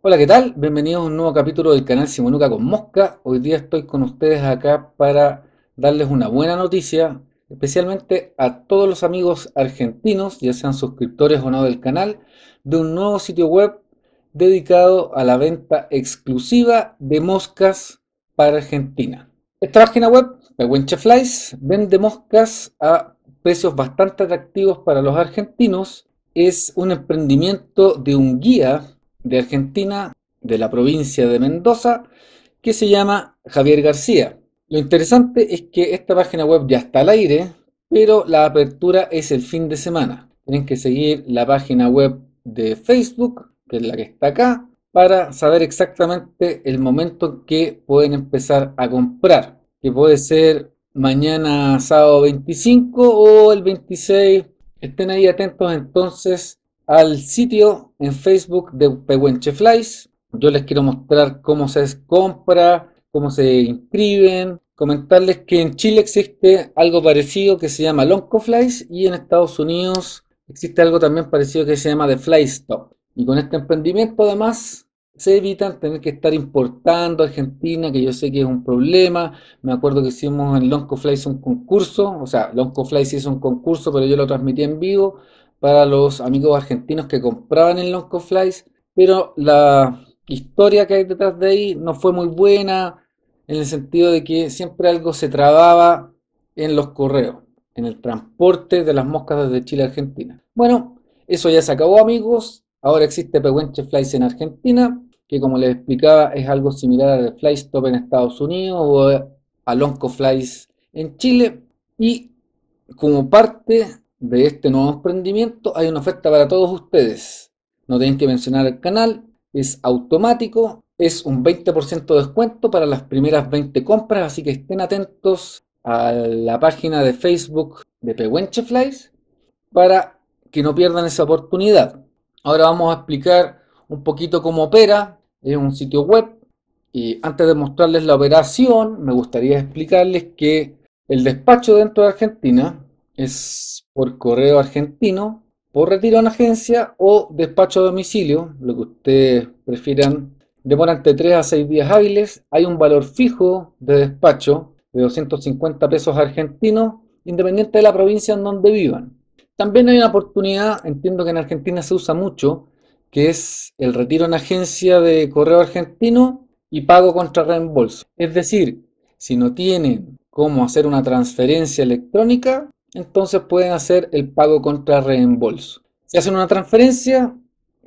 Hola, ¿qué tal? Bienvenidos a un nuevo capítulo del canal Simonuca con Mosca. Hoy día estoy con ustedes acá para darles una buena noticia, especialmente a todos los amigos argentinos, ya sean suscriptores o no del canal, de un nuevo sitio web dedicado a la venta exclusiva de moscas para Argentina. Esta página web, Pehuenche Flies, vende moscas a precios bastante atractivos para los argentinos. Es un emprendimiento de un guía de Argentina, de la provincia de Mendoza, que se llama Javier García. Lo interesante es que esta página web ya está al aire, pero la apertura es el fin de semana. Tienen que seguir la página web de Facebook, que es la que está acá, para saber exactamente el momento que pueden empezar a comprar, que puede ser mañana sábado 25 o el 26. Estén ahí atentos entonces al sitio en Facebook de Flies Yo les quiero mostrar cómo se compra, cómo se inscriben, comentarles que en Chile existe algo parecido que se llama Flies y en Estados Unidos existe algo también parecido que se llama The Fly Stop. Y con este emprendimiento además se evitan tener que estar importando a Argentina, que yo sé que es un problema. Me acuerdo que hicimos en Loncoflies un concurso, o sea, Loncoflies hizo un concurso, pero yo lo transmití en vivo para los amigos argentinos que compraban en lonco Flies, pero la historia que hay detrás de ahí no fue muy buena en el sentido de que siempre algo se trababa en los correos, en el transporte de las moscas desde Chile a Argentina. Bueno, eso ya se acabó amigos, ahora existe Pehuenche Flies en Argentina, que como les explicaba es algo similar al Fly Stop en Estados Unidos o a Lonco Flies en Chile y como parte de este nuevo emprendimiento hay una oferta para todos ustedes. No tienen que mencionar el canal, es automático, es un 20% de descuento para las primeras 20 compras, así que estén atentos a la página de Facebook de Pehuencheflies para que no pierdan esa oportunidad. Ahora vamos a explicar un poquito cómo opera, es un sitio web y antes de mostrarles la operación me gustaría explicarles que el despacho dentro de Argentina es por correo argentino, por retiro en agencia o despacho a domicilio, lo que ustedes prefieran. Demora entre 3 a 6 días hábiles. Hay un valor fijo de despacho de 250 pesos argentinos, independiente de la provincia en donde vivan. También hay una oportunidad, entiendo que en Argentina se usa mucho, que es el retiro en agencia de correo argentino y pago contra reembolso. Es decir, si no tienen cómo hacer una transferencia electrónica, entonces pueden hacer el pago contra reembolso. Si hacen una transferencia,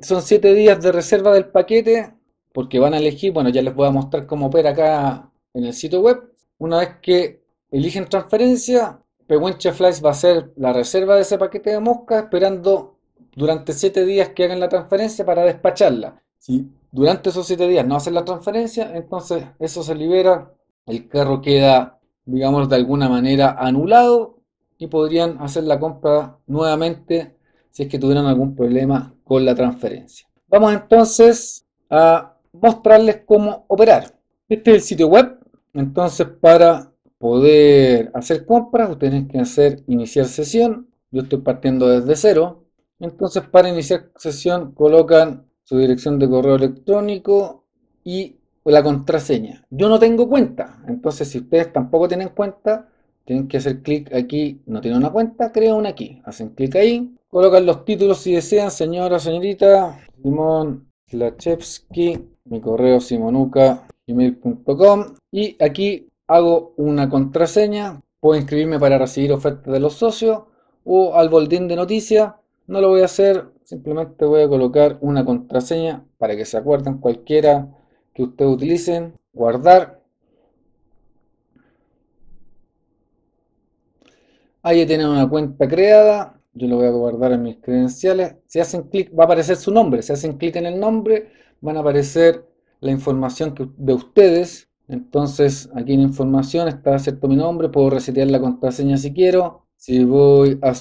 son 7 días de reserva del paquete, porque van a elegir, bueno, ya les voy a mostrar cómo opera acá en el sitio web. Una vez que eligen transferencia, Pehuenche Flies va a hacer la reserva de ese paquete de mosca, esperando durante 7 días que hagan la transferencia para despacharla. Si durante esos 7 días no hacen la transferencia, entonces eso se libera, el carro queda, digamos, de alguna manera anulado y podrían hacer la compra nuevamente si es que tuvieran algún problema con la transferencia. Vamos entonces a mostrarles cómo operar. Este es el sitio web. Entonces, para poder hacer compras, ustedes tienen que hacer iniciar sesión. Yo estoy partiendo desde cero. Entonces, para iniciar sesión, colocan su dirección de correo electrónico y la contraseña. Yo no tengo cuenta. Entonces, si ustedes tampoco tienen cuenta, tienen que hacer clic aquí, no tienen una cuenta, crean una aquí. Hacen clic ahí, colocan los títulos si desean, señora, señorita, Simón Lachevsky. mi correo simonuca, y aquí hago una contraseña, puedo inscribirme para recibir ofertas de los socios o al boletín de noticias, no lo voy a hacer, simplemente voy a colocar una contraseña para que se acuerden cualquiera que ustedes utilicen, guardar Ahí tiene una cuenta creada. Yo lo voy a guardar en mis credenciales. Si hacen clic, va a aparecer su nombre. Si hacen clic en el nombre, van a aparecer la información de ustedes. Entonces, aquí en información está cierto mi nombre. Puedo resetear la contraseña si quiero. Si voy a,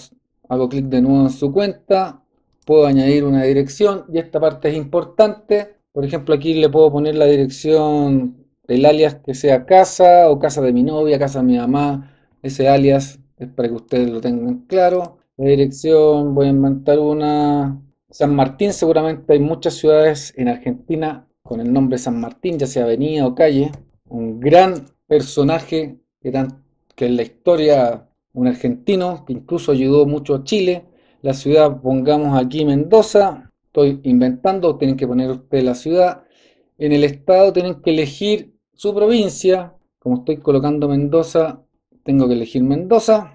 hago clic de nuevo en su cuenta, puedo añadir una dirección. Y esta parte es importante. Por ejemplo, aquí le puedo poner la dirección, el alias que sea casa o casa de mi novia, casa de mi mamá. Ese alias es eh, para que ustedes lo tengan claro. La dirección, voy a inventar una. San Martín, seguramente hay muchas ciudades en Argentina con el nombre San Martín, ya sea avenida o calle. Un gran personaje que, que en la historia, un argentino que incluso ayudó mucho a Chile. La ciudad, pongamos aquí Mendoza, estoy inventando, tienen que poner ustedes la ciudad. En el estado tienen que elegir su provincia, como estoy colocando Mendoza, tengo que elegir Mendoza,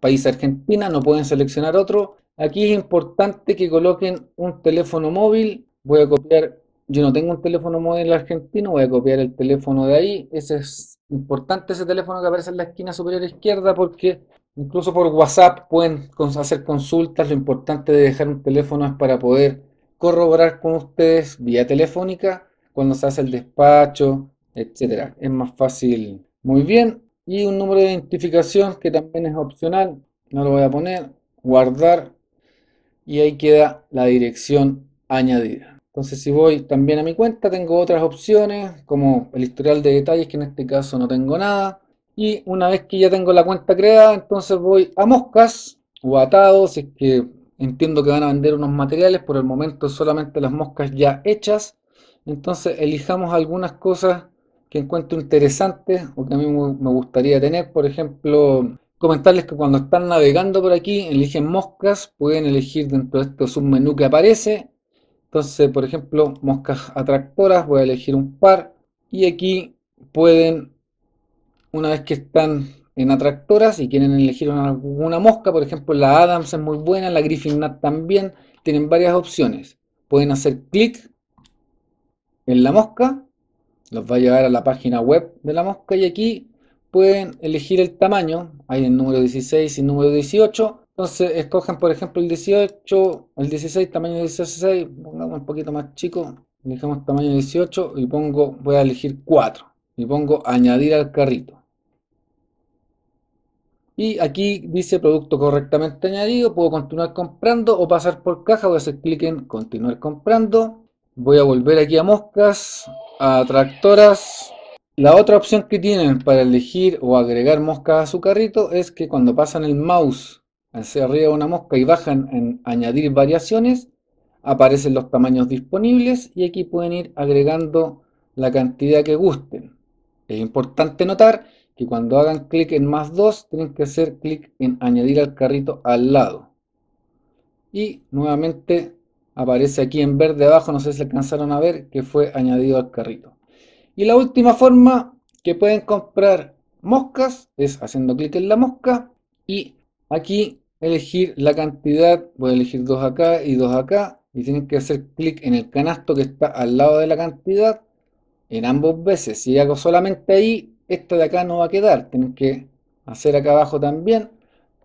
país Argentina, no pueden seleccionar otro. Aquí es importante que coloquen un teléfono móvil. Voy a copiar, yo no tengo un teléfono móvil argentino, voy a copiar el teléfono de ahí. Ese es importante ese teléfono que aparece en la esquina superior izquierda porque incluso por WhatsApp pueden hacer consultas. Lo importante de dejar un teléfono es para poder corroborar con ustedes vía telefónica cuando se hace el despacho, etcétera. Es más fácil. Muy bien, y un número de identificación que también es opcional, no lo voy a poner, guardar y ahí queda la dirección añadida. Entonces si voy también a mi cuenta tengo otras opciones como el historial de detalles que en este caso no tengo nada y una vez que ya tengo la cuenta creada entonces voy a moscas o atados es que entiendo que van a vender unos materiales por el momento solamente las moscas ya hechas entonces elijamos algunas cosas que encuentro interesante o que a mí me gustaría tener. Por ejemplo, comentarles que cuando están navegando por aquí, eligen moscas, pueden elegir dentro de este submenú que aparece. Entonces, por ejemplo, moscas atractoras, voy a elegir un par. Y aquí pueden, una vez que están en atractoras y quieren elegir una, mosca, por ejemplo, la Adams es muy buena, la Griffin Nut también, tienen varias opciones. Pueden hacer clic en la mosca los va a llevar a la página web de la mosca y aquí pueden elegir el tamaño. Hay el número 16 y el número 18. Entonces escogen por ejemplo el 18, el 16, tamaño 16, pongamos un poquito más chico, elijamos tamaño 18 y pongo, voy a elegir 4 y pongo añadir al carrito. Y aquí dice producto correctamente añadido, puedo continuar comprando o pasar por caja, voy a hacer clic en continuar comprando. Voy a volver aquí a moscas, atractoras. La otra opción que tienen para elegir o agregar moscas a su carrito es que cuando pasan el mouse hacia arriba una mosca y bajan en añadir variaciones, aparecen los tamaños disponibles y aquí pueden ir agregando la cantidad que gusten. Es importante notar que cuando hagan clic en más 2 tienen que hacer clic en añadir al carrito al lado. Y nuevamente aparece aquí en verde abajo, no sé si alcanzaron a ver, que fue añadido al carrito. Y la última forma que pueden comprar moscas es haciendo clic en la mosca y aquí elegir la cantidad, voy a elegir dos acá y dos acá y tienen que hacer clic en el canasto que está al lado de la cantidad en ambos veces, si hago solamente ahí, esta de acá no va a quedar, tienen que hacer acá abajo también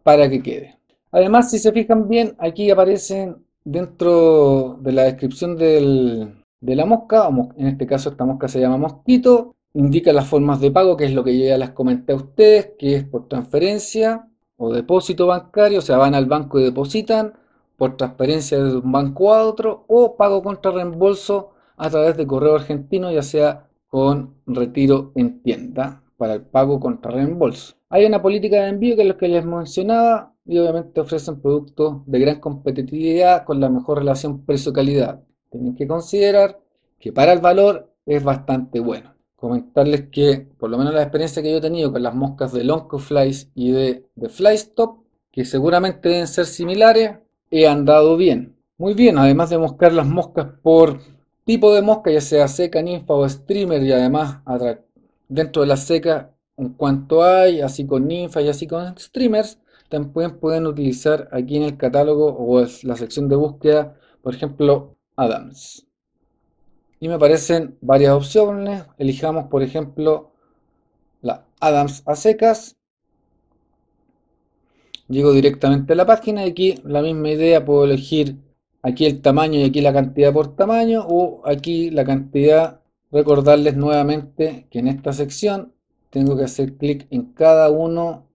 para que quede. Además, si se fijan bien, aquí aparecen dentro de la descripción de la mosca, en este caso esta mosca se llama mosquito, indica las formas de pago, que es lo que yo ya les comenté a ustedes, que es por transferencia o depósito bancario, o sea, van al banco y depositan, por transferencia de un banco a otro, o pago contra reembolso a través de correo argentino, ya sea con retiro en tienda para el pago contra reembolso. Hay una política de envío que es lo que les mencionaba, y obviamente ofrecen productos de gran competitividad con la mejor relación precio-calidad. Tienen que considerar que para el valor es bastante bueno. Comentarles que, por lo menos la experiencia que yo he tenido con las moscas de Flies y de, Fly Flystop, que seguramente deben ser similares, he andado bien. Muy bien, además de moscar las moscas por tipo de mosca, ya sea seca, ninfa o streamer, y además dentro de la seca, en cuanto hay, así con ninfa y así con streamers, también pueden utilizar aquí en el catálogo o en la sección de búsqueda, por ejemplo, Adams. Y me aparecen varias opciones. Elijamos, por ejemplo, la Adams a secas. Llego directamente a la página y aquí la misma idea, puedo elegir aquí el tamaño y aquí la cantidad por tamaño o aquí la cantidad. Recordarles nuevamente que en esta sección tengo que hacer clic en cada uno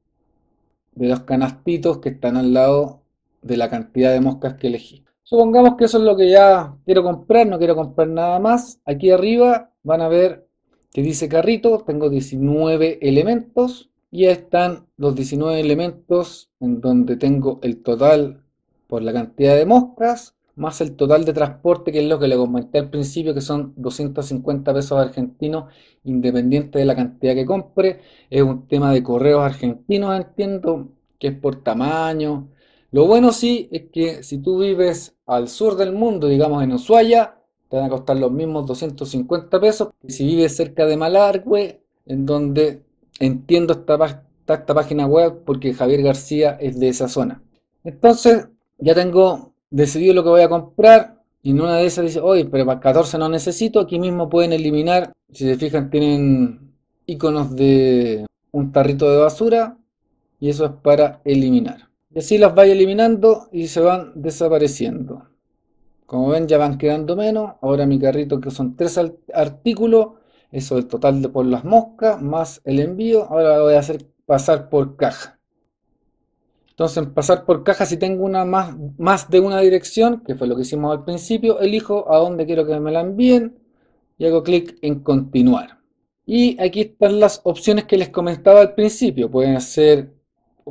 de los canastitos que están al lado de la cantidad de moscas que elegí. Supongamos que eso es lo que ya quiero comprar, no quiero comprar nada más. Aquí arriba van a ver que dice carrito, tengo 19 elementos y ahí están los 19 elementos en donde tengo el total por la cantidad de moscas más el total de transporte, que es lo que le comenté al principio, que son 250 pesos argentinos, independiente de la cantidad que compre. Es un tema de correos argentinos, entiendo, que es por tamaño. Lo bueno sí es que si tú vives al sur del mundo, digamos en Ushuaia, te van a costar los mismos 250 pesos Y si vives cerca de Malargüe, en donde entiendo esta, esta página web porque Javier García es de esa zona. Entonces, ya tengo Decidió lo que voy a comprar y en una de esas dice, oye, pero para 14 no necesito, aquí mismo pueden eliminar, si se fijan tienen iconos de un tarrito de basura y eso es para eliminar. Y así las va eliminando y se van desapareciendo. Como ven ya van quedando menos, ahora mi carrito que son tres artículos, eso es el total de por las moscas, más el envío, ahora lo voy a hacer pasar por caja. Entonces, pasar por caja, si tengo una más, más de una dirección, que fue lo que hicimos al principio, elijo a dónde quiero que me la envíen y hago clic en continuar. Y aquí están las opciones que les comentaba al principio. Pueden hacer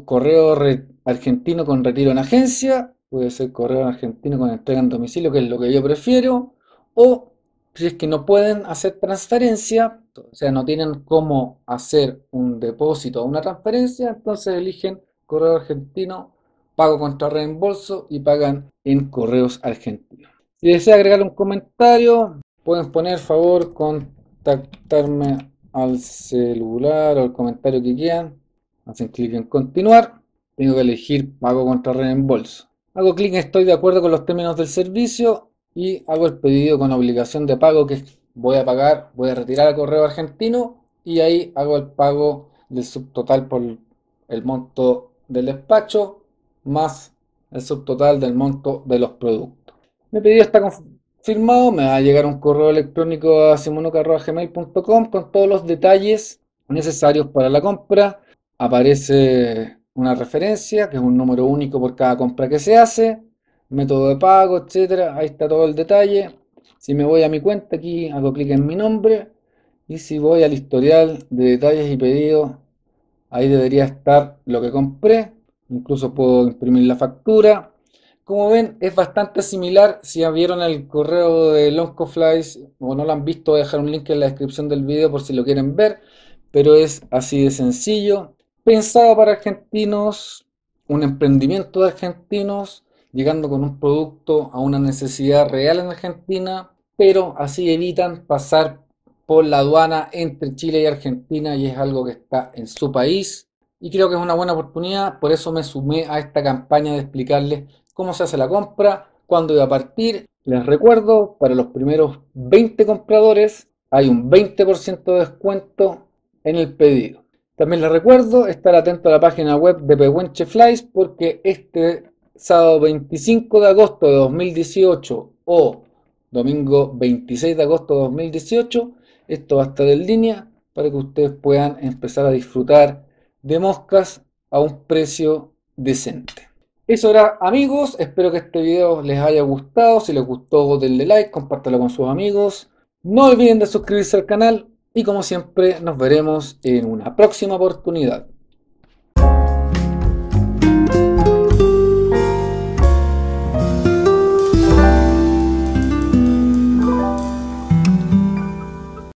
correo argentino con retiro en agencia, puede ser correo argentino con entrega en domicilio, que es lo que yo prefiero, o si es que no pueden hacer transferencia, o sea, no tienen cómo hacer un depósito o una transferencia, entonces eligen correo argentino, pago contra reembolso y pagan en correos argentinos. Si desea agregar un comentario, pueden poner favor contactarme al celular o el comentario que quieran. Hacen clic en continuar. Tengo que elegir pago contra reembolso. Hago clic en estoy de acuerdo con los términos del servicio y hago el pedido con obligación de pago que voy a pagar, voy a retirar al correo argentino y ahí hago el pago del subtotal por el monto del despacho más el subtotal del monto de los productos. Mi pedido está confirmado, me va a llegar un correo electrónico a simonuca.gmail.com con todos los detalles necesarios para la compra. Aparece una referencia, que es un número único por cada compra que se hace, método de pago, etcétera. Ahí está todo el detalle. Si me voy a mi cuenta aquí, hago clic en mi nombre. Y si voy al historial de detalles y pedidos, Ahí debería estar lo que compré. Incluso puedo imprimir la factura. Como ven, es bastante similar. Si ya vieron el correo de Longcoflies o no lo han visto, voy a dejar un link en la descripción del video por si lo quieren ver. Pero es así de sencillo. Pensado para argentinos, un emprendimiento de argentinos, llegando con un producto a una necesidad real en Argentina, pero así evitan pasar por la aduana entre Chile y Argentina y es algo que está en su país. Y creo que es una buena oportunidad, por eso me sumé a esta campaña de explicarles cómo se hace la compra, cuándo iba a partir. Les recuerdo, para los primeros 20 compradores hay un 20% de descuento en el pedido. También les recuerdo estar atento a la página web de Pehuenche Flies porque este sábado 25 de agosto de 2018 o domingo 26 de agosto de 2018 esto va a estar en línea para que ustedes puedan empezar a disfrutar de moscas a un precio decente. Eso era amigos, espero que este video les haya gustado, si les gustó denle like, compártelo con sus amigos, no olviden de suscribirse al canal y como siempre nos veremos en una próxima oportunidad.